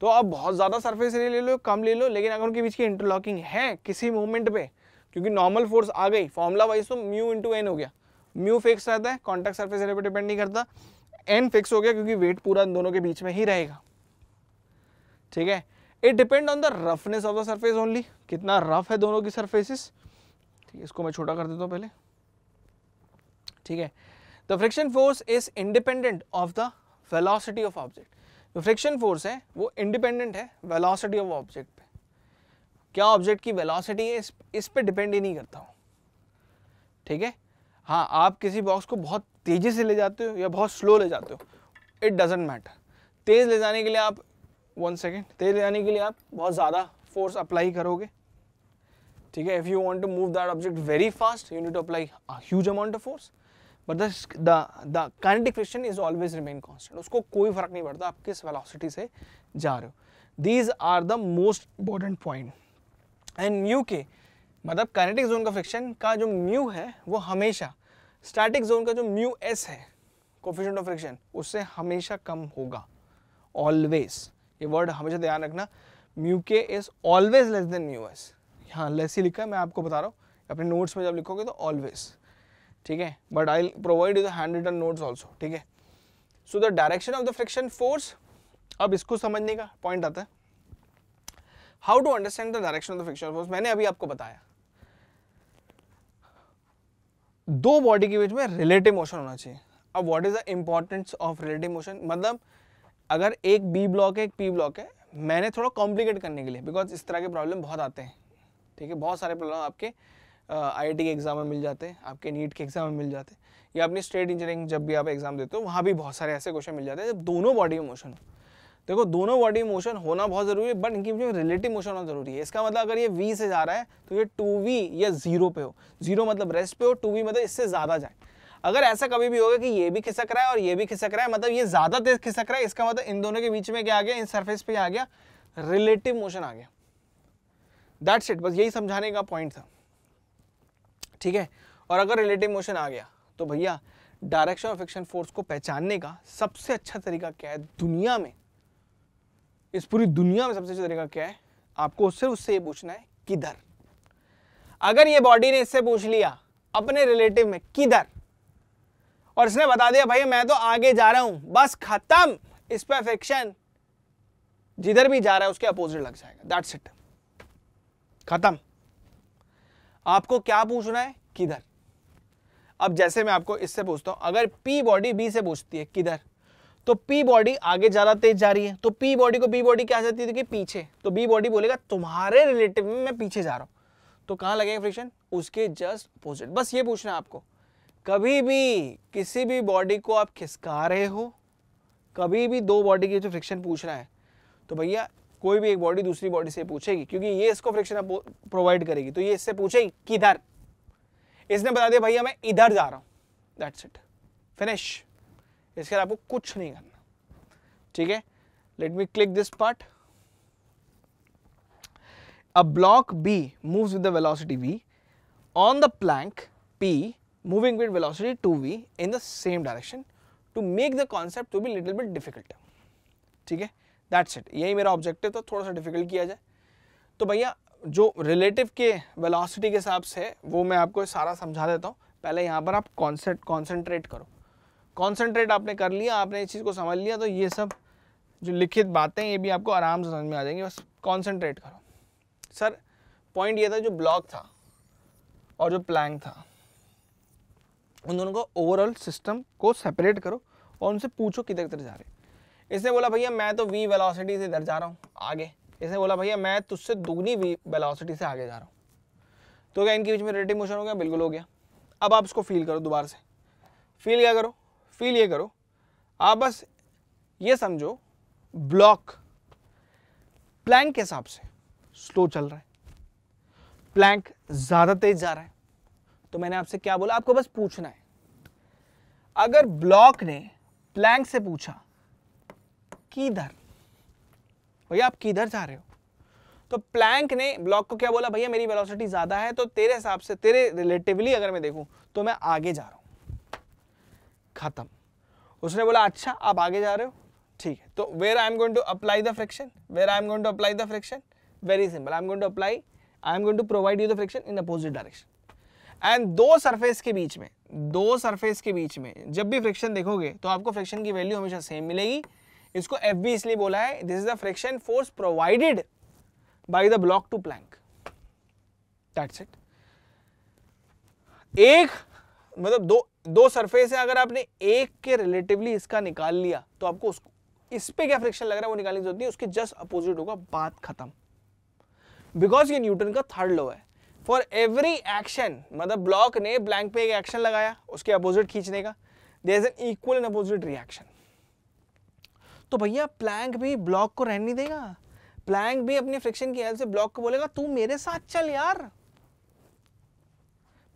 तो आप बहुत ज़्यादा सरफेस एरिया ले लो कम ले लो लेकिन अगर उनके बीच की इंटरलॉकिंग है किसी मूवमेंट पे क्योंकि नॉर्मल फोर्स आ गई फॉर्मूला वाइज तो म्यू इंटू एन हो गया म्यू फिक्स रहता है कॉन्टैक्ट सर्फेस एरिया पर डिपेंड नहीं करता एन फिक्स हो गया क्योंकि वेट पूरा इन दोनों के बीच में ही रहेगा ठीक है it depend on the roughness of the surface only कितना रफ है दोनों की सर्फेसिस ठीक है इसको मैं छोटा कर देता हूँ पहले ठीक है the friction force is independent of the velocity of object जो फ्रिक्शन फोर्स है वो इंडिपेंडेंट है वेलोसिटी ऑफ ऑब्जेक्ट पे क्या ऑब्जेक्ट की वेलोसिटी है इस, इस पे डिपेंड ही नहीं करता हूँ ठीक है हाँ आप किसी बॉक्स को बहुत तेज़ी से ले जाते हो या बहुत स्लो ले जाते हो इट डजेंट मैटर तेज़ ले जाने के लिए आप वन सेकेंड तेज़ ले जाने के लिए आप बहुत ज़्यादा फोर्स अप्लाई करोगे ठीक है if you want to move that object very fast you need to apply huge amount of force but the the kinetic friction is always remain constant उसको कोई फर्क नहीं पड़ता आप किस वेलोसिटी से जा रहे हो these are the most important point and mu K मतलब कैनेटिक जोन का फ्रिक्शन का जो म्यू है वो हमेशा स्टैटिक जोन का जो म्यू एस है कोफिशेंट ऑफ फ्रिक्शन उससे हमेशा कम होगा ऑलवेज ये वर्ड हमेशा ध्यान रखना mu K is always less than mu S यहाँ लेस ही लिखा है मैं आपको बता रहा हूँ अपने नोट्स में जब लिखोगे तो ऑलवेज ठीक है but I provide you the hand written notes also ठीक है so the direction of the friction force अब इसको समझने का पॉइंट आता है how to understand the direction of the friction force मैंने अभी आपको बताया दो बॉडी के बीच में रिलेटिव मोशन होना चाहिए अब what is the importance of relative motion मतलब अगर एक बी ब्लॉक है एक पी ब्लॉक है मैंने थोड़ा कॉम्प्लिकेट करने के लिए बिकॉज इस तरह के प्रॉब्लम बहुत आते हैं ठीक है बहुत सारे प्रॉब्लम आपके आई के एग्ज़ाम में मिल जाते हैं आपके नीट के एग्ज़ाम में मिल जाते हैं या अपनी स्टेट इंजीनियरिंग जब भी आप एग्ज़ाम देते हो वहाँ भी बहुत सारे ऐसे क्वेश्चन मिल जाते हैं जब दोनों बॉडी में मोशन हो देखो दोनों बॉडी मोशन होना बहुत ज़रूरी है बट इनकी बीच में रिलेटिव मोशन होना जरूरी है इसका मतलब अगर ये वी से जा रहा है तो ये टू वी या जीरो पे हो जीरो मतलब रेस्ट पे हो टू वी मतलब इससे ज़्यादा जाए अगर ऐसा कभी भी होगा कि ये भी खिसक रहा है और ये भी खिसक रहा है मतलब ये ज़्यादा तेज खिसक रहा है इसका मतलब इन दोनों के बीच में क्या आ गया इन सर्फेस पे आ गया रिलेटिव मोशन आ गया दैट्स इट बस यही समझाने का पॉइंट था ठीक है और अगर रिलेटिव मोशन आ गया तो भैया डायरेक्शन ऑफ एक्शन फोर्स को पहचानने का सबसे अच्छा तरीका क्या है दुनिया में इस पूरी दुनिया में सबसे अच्छा तरीका क्या है आपको सिर्फ उससे ये पूछना है किधर अगर ये बॉडी ने इससे पूछ लिया अपने रिलेटिव में किधर और इसने बता दिया भाई मैं तो आगे जा रहा हूं बस खत्म इस पर फिक्शन जिधर भी जा रहा है उसके अपोजिट लग जाएगा दैट्स इट खत्म आपको क्या पूछना है किधर अब जैसे मैं आपको इससे पूछता हूँ अगर पी बॉडी बी से पूछती है किधर तो पी बॉडी आगे ज़्यादा तेज जा रही है तो पी बॉडी को बी बॉडी क्या जाती है कि पीछे तो बी बॉडी बोलेगा तुम्हारे रिलेटिव में मैं पीछे जा रहा हूं तो कहाँ लगेगा फ्रिक्शन उसके जस्ट अपोजिट बस ये पूछना है आपको कभी भी किसी भी बॉडी को आप खिसका रहे हो कभी भी दो बॉडी के जो फ्रिक्शन पूछ रहा है तो भैया कोई भी एक बॉडी दूसरी बॉडी से पूछेगी क्योंकि ये इसको फ्रिक्शन प्रोवाइड करेगी तो ये इससे पूछेगी किधर इसने बता दिया भैया मैं इधर जा रहा हूँ दैट्स इट फिनिश इसके अलावा आपको कुछ नहीं करना ठीक है let me click this part a block B moves with the velocity V on the plank P moving with velocity 2V in the same direction to make the concept to be little bit difficult. ठीक है that's it यही मेरा objective था थोड़ा सा difficult किया जाए तो भैया जो रिलेटिव के वेलोसिटी के हिसाब से वो मैं आपको सारा समझा देता हूँ पहले यहाँ पर आप कॉन्सेंट कॉन्सेंट्रेट करो कॉन्सेंट्रेट आपने कर लिया आपने इस चीज़ को समझ लिया तो ये सब जो लिखित बातें ये भी आपको आराम से समझ में आ जाएंगी बस कॉन्सेंट्रेट करो सर पॉइंट ये था जो ब्लॉक था और जो प्लैंग था उन दोनों को ओवरऑल सिस्टम को सेपरेट करो और उनसे पूछो किधर किधर जा रहे इसने बोला भैया मैं तो वी वेलोसिटी से इधर जा रहा हूँ आगे इसने बोला भैया मैं तुझसे दोगुनी वी वेलोसिटी से आगे जा रहा हूँ तो क्या इनके बीच में रिलेटिव मोशन हो गया बिल्कुल हो गया अब आप इसको फील करो दोबारा से फील क्या करो फील ये करो आप बस ये समझो ब्लॉक प्लैंक के हिसाब से स्लो चल रहा है प्लैंक ज़्यादा तेज जा रहा है तो मैंने आपसे क्या बोला आपको बस पूछना है अगर ब्लॉक ने प्लैंक से पूछा किधर भैया आप किधर जा रहे हो तो प्लैंक ने ब्लॉक को क्या बोला भैया मेरी वेलोसिटी ज़्यादा है तो तेरे हिसाब से तेरे रिलेटिवली अगर मैं देखूं तो मैं आगे जा रहा हूं ख़त्म उसने बोला अच्छा आप आगे जा रहे हो ठीक है तो where I am going to apply the friction where I am going to apply the friction very simple I am going to apply I am going to provide you the friction in opposite direction and दो surface के बीच में दो surface के बीच में जब भी फ्रिक्शन देखोगे तो आपको फ्रिक्शन की वैल्यू हमेशा सेम मिलेगी इसको एफ इसलिए बोला है this is the friction force provided by the block to plank that's it एक मतलब दो दो सरफेस है अगर आपने एक के रिलेटिवली इसका निकाल लिया तो आपको उसको इस पे क्या फ्रिक्शन लग रहा है वो निकालने की जरूरत नहीं उसके जस्ट अपोजिट होगा बात खत्म बिकॉज ये न्यूटन का थर्ड लॉ है फॉर एवरी एक्शन मतलब ब्लॉक ने ब्लैंक पे एक एक्शन लगाया उसके अपोजिट खींचने का there is an equal and opposite reaction तो भैया प्लैंक भी ब्लॉक को रहने नहीं देगा प्लैंक भी अपने फ्रिक्शन की हेल्प से ब्लॉक को बोलेगा तू मेरे साथ चल यार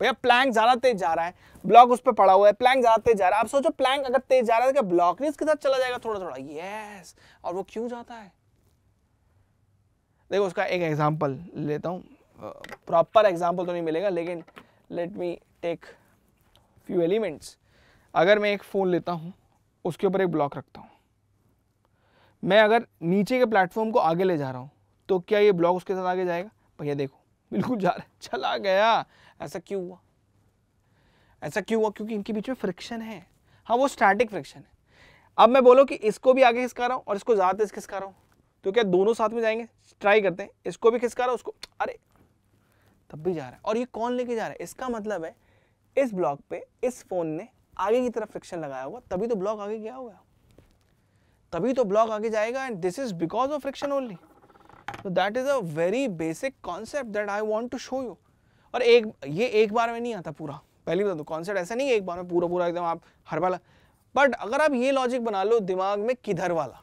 भैया प्लैंक ज्यादा तेज जा रहा है ब्लॉक उस पर पड़ा हुआ है प्लैंक ज्यादा तेज जा रहा है आप सोचो प्लैंक अगर तेज जा रहा है तो ब्लॉक नहीं इसके साथ चला जाएगा थोड़ा थोड़ा यस और वो क्यों जाता है देखो उसका एक एग्जाम्पल लेता हूँ प्रॉपर एग्जाम्पल तो नहीं मिलेगा लेकिन let me take few elements अगर मैं एक फ़ोन लेता हूँ उसके ऊपर एक ब्लॉक रखता हूँ मैं अगर नीचे के प्लेटफॉर्म को आगे ले जा रहा हूँ तो क्या ये ब्लॉग उसके साथ आगे जाएगा भैया देखो बिल्कुल जा रहा है चला गया ऐसा क्यों हुआ ऐसा क्यों हुआ क्योंकि इनके बीच में फ्रिक्शन है हाँ वो स्टैटिक फ्रिक्शन है अब मैं बोलो कि इसको भी आगे खिसका रहा हूँ और इसको ज़्यादा तेज खिसका रहा हूँ तो क्या दोनों साथ में जाएंगे ट्राई करते हैं इसको भी खिसका रहा उसको अरे तब भी जा रहा है और ये कौन लेके जा रहा है इसका मतलब है इस ब्लॉक पे इस फ़ोन ने आगे की तरफ फ्रिक्शन लगाया होगा तभी तो ब्लॉक आगे गया होगा तभी तो ब्लॉक आगे जाएगा and this is because of friction only तो that is a very basic concept that I want to show you और एक ये एक बार में नहीं आता पूरा पहले बता दो कॉन्सेप्ट ऐसा नहीं एक बार में पूरा पूरा एकदम आप हर वाला बट अगर आप ये लॉजिक बना लो दिमाग में किधर वाला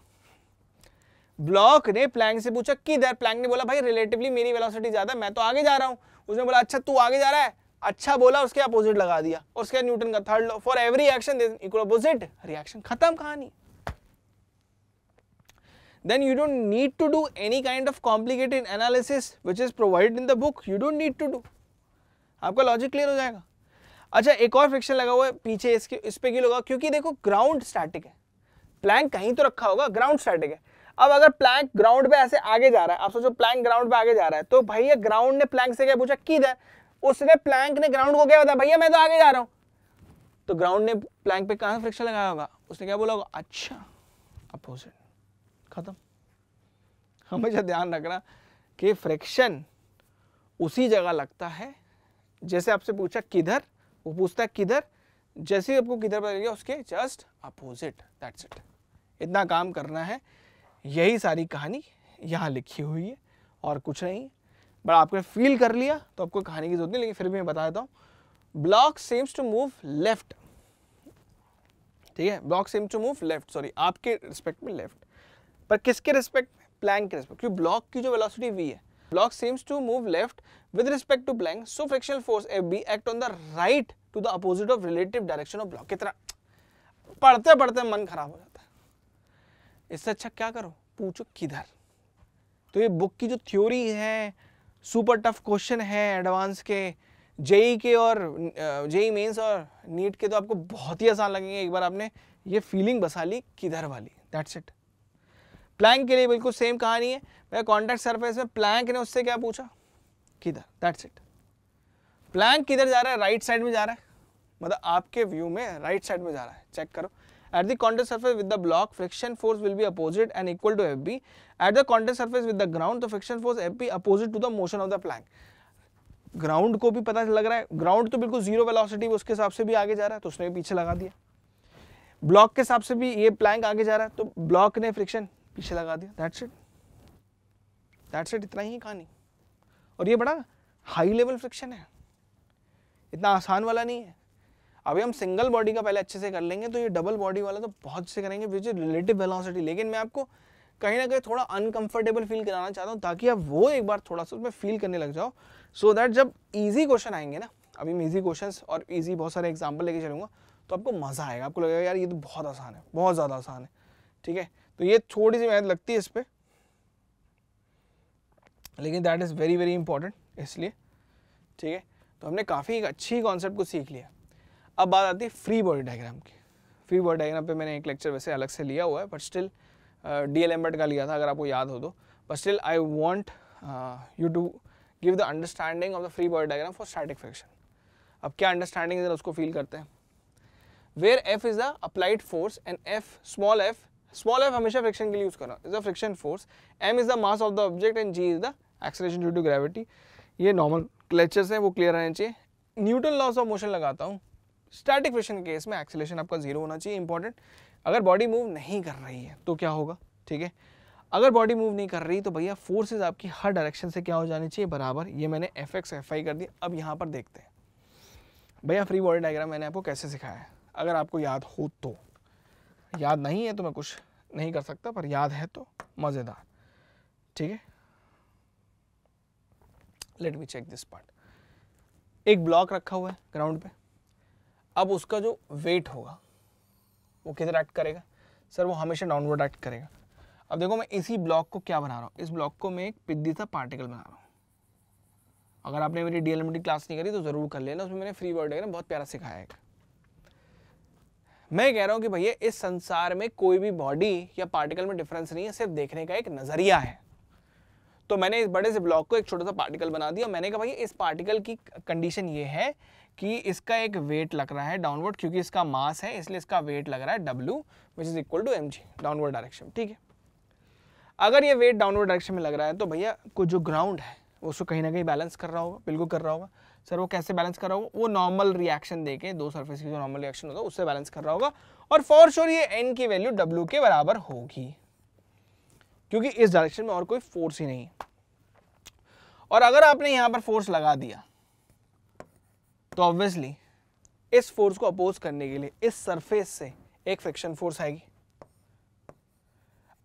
ब्लॉक ने प्लैंक से पूछा किधर प्लैंक ने बोला भाई रिलेटिवली मेरी वेलोसिटी ज़्यादा मैं तो आगे जा रहा हूँ उसने बोला अच्छा तू आगे जा रहा है अच्छा बोला उसके अपोजिट लगा दिया उसके न्यूटन का third law for every action equal opposite reaction खत्म कहानी then you don't need to do any kind of complicated analysis which is provided in the book you don't need to do आपका logic clear हो जाएगा अच्छा एक और friction लगा हुआ है पीछे इसके इस पर क्यों लगा क्योंकि देखो ग्राउंड स्टैटिक है प्लैंक कहीं तो रखा होगा ग्राउंड स्टैटिक है अब अगर प्लैंक ग्राउंड पे ऐसे आगे जा रहा है आप सोचो प्लैंक ग्राउंड पे आगे जा रहा है तो भैया ग्राउंड ने प्लैंक से क्या पूछा किधर उसने प्लैंक ने ग्राउंड को क्या बताया भैया मैं तो आगे जा रहा हूँ तो ग्राउंड ने प्लैंक पे कहाँ फ्रिक्शन लगाया होगा उसने क्या बोला होगा अच्छा अपोजिट ख़त्म हमेशा ध्यान रखना कि फ्रिक्शन उसी जगह लगता है जैसे आपसे पूछा किधर वो पूछता है किधर जैसे ही आपको किधर पता गया उसके जस्ट अपोजिट दैट्स इट इतना काम करना है यही सारी कहानी यहाँ लिखी हुई है और कुछ नहीं बट आपने फील कर लिया तो आपको कहानी की जरूरत नहीं लेकिन फिर भी मैं बता देता हूँ block seems to move left ठीक है block seems to move left sorry आपके रिस्पेक्ट में लेफ्ट पर किसके रिस्पेक्ट में प्लैंक के रिस्पेक्ट क्योंकि ब्लॉक की जो वेलोसिटी वी है block seems to move left with respect to plank so frictional force F B act on the right to the opposite of relative direction of block कितना पढ़ते पढ़ते मन खराब हो जाता है इससे अच्छा क्या करो पूछो किधर तो ये बुक की जो थ्योरी है सुपर टफ क्वेश्चन है एडवांस के जेई के e और जेई uh, मेंस e और नीट के तो आपको बहुत ही आसान लगेंगे एक बार आपने ये फीलिंग बसा ली किधर वाली दैट्स इट प्लैंक के लिए बिल्कुल सेम कहानी है भैया कॉन्टैक्ट सरफेस में प्लैंक ने उससे क्या पूछा किधर दैट्स इट प्लैंक किधर जा रहा है राइट साइड में जा रहा है मतलब आपके व्यू में राइट साइड में जा रहा है चेक करो contact surface with the block friction force will be opposite and equal to F B at the contact surface with the ground तो friction force F B opposite to the motion of the plank ground को भी पता लग रहा है ground तो बिल्कुल zero velocity उसके हिसाब से भी आगे जा रहा है तो उसने भी पीछे लगा दिया ब्लॉक के हिसाब से भी ये प्लैंक आगे जा रहा है तो ब्लॉक ने फ्रिक्शन पीछे लगा दिया दैट्स इट दैट्स इट इतना ही कहानी और ये बड़ा हाई लेवल फ्रिक्शन है इतना आसान वाला नहीं है अभी हम सिंगल बॉडी का पहले अच्छे से कर लेंगे तो ये डबल बॉडी वाला तो बहुत से करेंगे विच इज रिलेटिव वेलोसिटी लेकिन मैं आपको कहीं ना कहीं थोड़ा अनकंफर्टेबल फील कराना चाहता हूँ ताकि आप वो एक बार थोड़ा सा उसमें फील करने लग जाओ सो so दैट जब ईजी क्वेश्चन आएंगे ना अभी मैं ईजी क्वेश्चन और ईजी बहुत सारे एग्जाम्पल लेके चलूँगा तो आपको मज़ा आएगा आपको लगेगा यार ये तो बहुत आसान है बहुत ज़्यादा आसान है ठीक है तो ये थोड़ी सी मेहनत लगती है इस पर लेकिन that is very very important इसलिए ठीक है तो हमने काफ़ी अच्छी कॉन्सेप्ट को सीख लिया अब बात आती है फ्री बॉडी डायग्राम की फ्री बॉडी डायग्राम पे मैंने एक लेक्चर वैसे अलग से लिया हुआ है but still D'Alembert का लिया था अगर आपको याद हो तो but still I want you to give the understanding of the free body diagram for static friction अब क्या अंडरस्टैंडिंग उसको फील करते हैं where F is the applied force and F small F small F हमेशा friction के लिए use करना is a friction force M is the mass of the object and G is the acceleration due to gravity ये normal क्लेचर्स हैं वो clear रहने चाहिए न्यूटन लॉस ऑफ मोशन लगाता हूँ स्टैटिक फ्रिक्शन केस में एक्सलेशन आपका जीरो होना चाहिए इंपॉर्टेंट अगर बॉडी मूव नहीं कर रही है तो क्या होगा ठीक है अगर बॉडी मूव नहीं कर रही तो भैया फोर्सेज आपकी हर डायरेक्शन से क्या हो जानी चाहिए बराबर ये मैंने एफ एक्स एफ आई कर दी अब यहाँ पर देखते हैं भैया फ्री बॉडी डायग्राम मैंने आपको कैसे सिखाया है अगर आपको याद हो तो याद नहीं है तो मैं कुछ नहीं कर सकता पर याद है तो मज़ेदार ठीक है let me check this part एक ब्लॉक रखा हुआ है ग्राउंड पे अब उसका जो वेट होगा वो किधर एक्ट करेगा सर वो हमेशा डाउनवर्ड एक्ट करेगा अब देखो मैं इसी ब्लॉक को क्या बना रहा हूँ इस ब्लॉक को मैं एक पिद्दी सा पार्टिकल बना रहा हूँ अगर आपने मेरी डी क्लास नहीं करी तो ज़रूर कर लेना उसमें मैंने फ्री वर्ड ना बहुत प्यारा सिखाया है मैं कह रहा हूँ कि भैया इस संसार में कोई भी बॉडी या पार्टिकल में डिफरेंस नहीं है सिर्फ देखने का एक नज़रिया है तो मैंने इस बड़े से ब्लॉक को एक छोटा सा पार्टिकल बना दिया मैंने कहा भैया इस पार्टिकल की कंडीशन ये है कि इसका एक वेट लग रहा है डाउनवर्ड क्योंकि इसका मास है इसलिए इसका वेट लग रहा है W which is equal to M G downward direction ठीक है अगर ये वेट डाउनवर्ड डायरेक्शन में लग रहा है तो भैया को जो ग्राउंड है उसको कहीं ना कहीं बैलेंस कर रहा होगा बिल्कुल कर रहा होगा सर वो कैसे बैलेंस कर रहा होगा वो नॉर्मल रिएक्शन देके दो सर्फेस की जो नॉर्मल रिएक्शन होगा उससे बैलेंस कर रहा होगा और फॉर श्योर ये एन की वैल्यू डब्ल्यू के बराबर होगी क्योंकि इस डायरेक्शन में और कोई फोर्स ही नहीं और अगर आपने यहां पर फोर्स लगा दिया तो ऑब्वियसली इस फोर्स को अपोज करने के लिए इस सरफेस से एक फ्रिक्शन फोर्स आएगी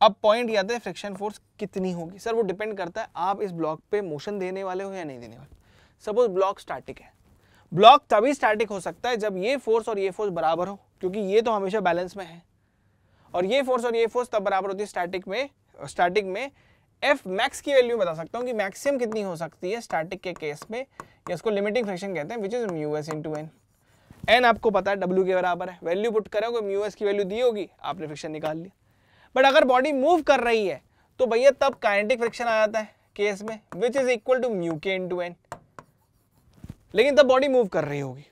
अब पॉइंट याद है फ्रिक्शन फोर्स कितनी होगी सर वो डिपेंड करता है आप इस ब्लॉक पे मोशन देने वाले हो या नहीं देने वाले सपोज ब्लॉक स्टैटिक है ब्लॉक तभी स्टैटिक हो सकता है जब ये फोर्स और ये फोर्स बराबर हो क्योंकि ये तो हमेशा बैलेंस में है और ये फोर्स और ये फोर्स तब बराबर होती है स्टैटिक में स्टैटिक में एफ मैक्स की वैल्यू बता सकता हूँ कि मैक्सिमम कितनी हो सकती है स्टैटिक के केस में या उसको लिमिटिंग फ्रैक्शन कहते हैं which is mu S into N N आपको पता है डब्ल्यू के बराबर है वैल्यू पुट करोगे म्यू एस की वैल्यू दी होगी आपने फ्रिक्शन निकाल लिया बट अगर बॉडी मूव कर रही है तो भैया तब काइनेटिक फ्रिक्शन आ जाता है केस में which is equal to mu K into N लेकिन तब बॉडी मूव कर रही होगी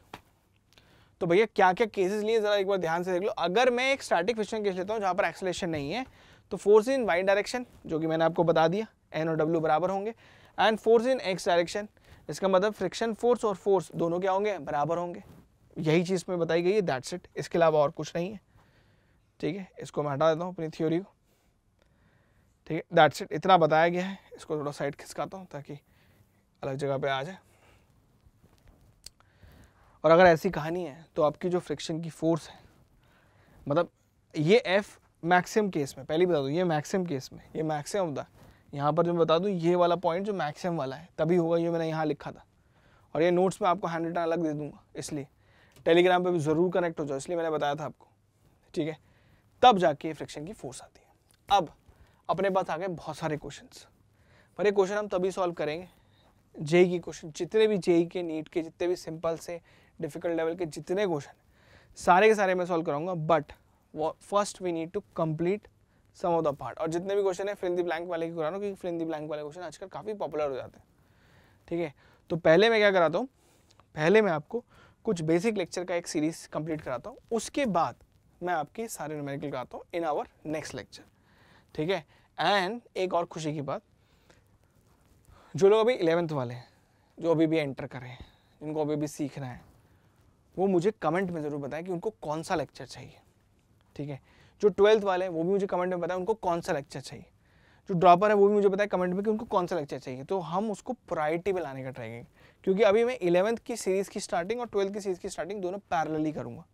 तो भैया क्या क्या केसेस लिए ज़रा एक बार ध्यान से देख लो अगर मैं एक स्टैटिक फिक्शन केस लेता हूँ जहाँ पर एक्सलेशन नहीं है तो फोर्स इन वाई डायरेक्शन जो कि मैंने आपको बता दिया एन और डब्ल्यू बराबर होंगे and force in X direction इसका मतलब फ्रिक्शन फोर्स और फोर्स दोनों क्या होंगे बराबर होंगे यही चीज़ में बताई गई है दैट्स इट इसके अलावा और कुछ नहीं है ठीक है इसको मैं हटा देता हूँ अपनी थ्योरी को ठीक है दैट्स इट इतना बताया गया है इसको थोड़ा साइड खिसकाता हूँ ताकि अलग जगह पर आ जाए और अगर ऐसी कहानी है तो आपकी जो फ्रिक्शन की फोर्स है मतलब ये एफ़ मैक्सिमम केस में पहले बता दूँ ये मैक्सिमम केस में ये मैक्सिमम था यहाँ पर जो मैं बता दूँ ये वाला पॉइंट जो मैक्सिमम वाला है तभी होगा ये मैंने यहाँ लिखा था और ये नोट्स में आपको हैंड अलग दे दूँगा इसलिए टेलीग्राम पर भी ज़रूर कनेक्ट हो जाओ इसलिए मैंने बताया था आपको ठीक है तब जाके फ्रिक्शन की फोर्स आती है अब अपने पास आ गए बहुत सारे क्वेश्चन पर ये क्वेश्चन हम तभी सॉल्व करेंगे जेई की क्वेश्चन जितने भी जेई e e के नीट के जितने भी सिंपल से डिफ़िकल्ट लेवल के जितने क्वेश्चन सारे के सारे मैं सॉल्व कराऊंगा but first we need to complete some of the part और जितने भी क्वेश्चन है फिल दी ब्लैंक वाले की करा रहा हूँ क्योंकि फिल दी ब्लैंक वाले क्वेश्चन आजकल काफ़ी पॉपुलर हो जाते हैं ठीक है तो पहले मैं क्या कराता हूँ पहले मैं आपको कुछ बेसिक लेक्चर का एक सीरीज़ कंप्लीट कराता हूँ उसके बाद मैं आपके सारे न्यूमेरिकल कराता हूँ इन आवर नेक्स्ट लेक्चर ठीक है एंड एक और खुशी की बात जो लोग अभी इलेवेंथ वाले हैं जो अभी भी एंटर करें जिनको अभी भी सीखना है वो मुझे कमेंट में ज़रूर बताएं कि उनको कौन सा लेक्चर चाहिए ठीक है जो ट्वेल्थ वाले हैं वो भी मुझे कमेंट में बताएं उनको कौन सा लेक्चर चाहिए जो ड्रॉपर है वो भी मुझे बताया कमेंट में कि उनको कौन सा लेक्चर चाहिए तो हम उसको प्रायरिटी में लाने का ट्राई करेंगे क्योंकि अभी मैं इलेवंथ की सीरीज़ की स्टार्टिंग और ट्वेल्थ की सीरीज़ की स्टार्टिंग दोनों पैरेलली करूँगा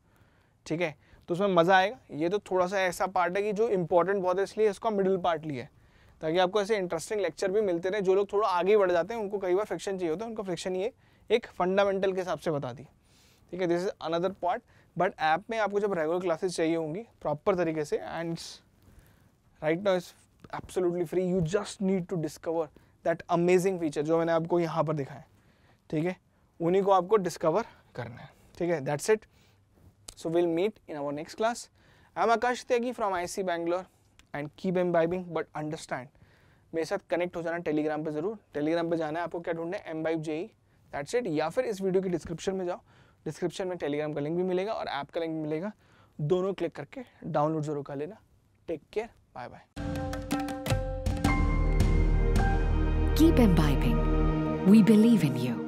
ठीक है तो उसमें मज़ा आएगा ये तो थोड़ा सा ऐसा पार्ट है कि जो इंपॉर्टेंट बहुत है इसलिए इसका मिडिल पार्ट लिया है ताकि आपको ऐसे इंटरेस्टिंग लेक्चर भी मिलते रहे जो लोग थोड़ा आगे बढ़ जाते हैं उनको कई बार फ्रिक्शन चाहिए होता है उनको फ्रिक्शन ये एक फंडामेंटल के हिसाब से बता दी ठीक है this is another part but app में आपको जब रेगुलर क्लासेस चाहिए होंगी प्रॉपर तरीके से and right now is absolutely free you just need to discover that amazing feature जो मैंने आपको यहाँ पर दिखाया ठीक है उन्हीं को आपको डिस्कवर करना है ठीक है that's it so will meet in our next class I am Aakash Tyagi from I C Bangalore and keep imbibing but understand मेरे साथ कनेक्ट हो जाना टेलीग्राम पर ज़रूर टेलीग्राम पर जाना है आपको क्या ढूंढना है imbibe JEE that's it या फिर इस वीडियो की डिस्क्रिप्शन में जाओ डिस्क्रिप्शन में टेलीग्राम का लिंक भी मिलेगा और ऐप का लिंक भी मिलेगा दोनों क्लिक करके डाउनलोड जरूर कर लेना take care bye bye Keep imbibing. We believe in you.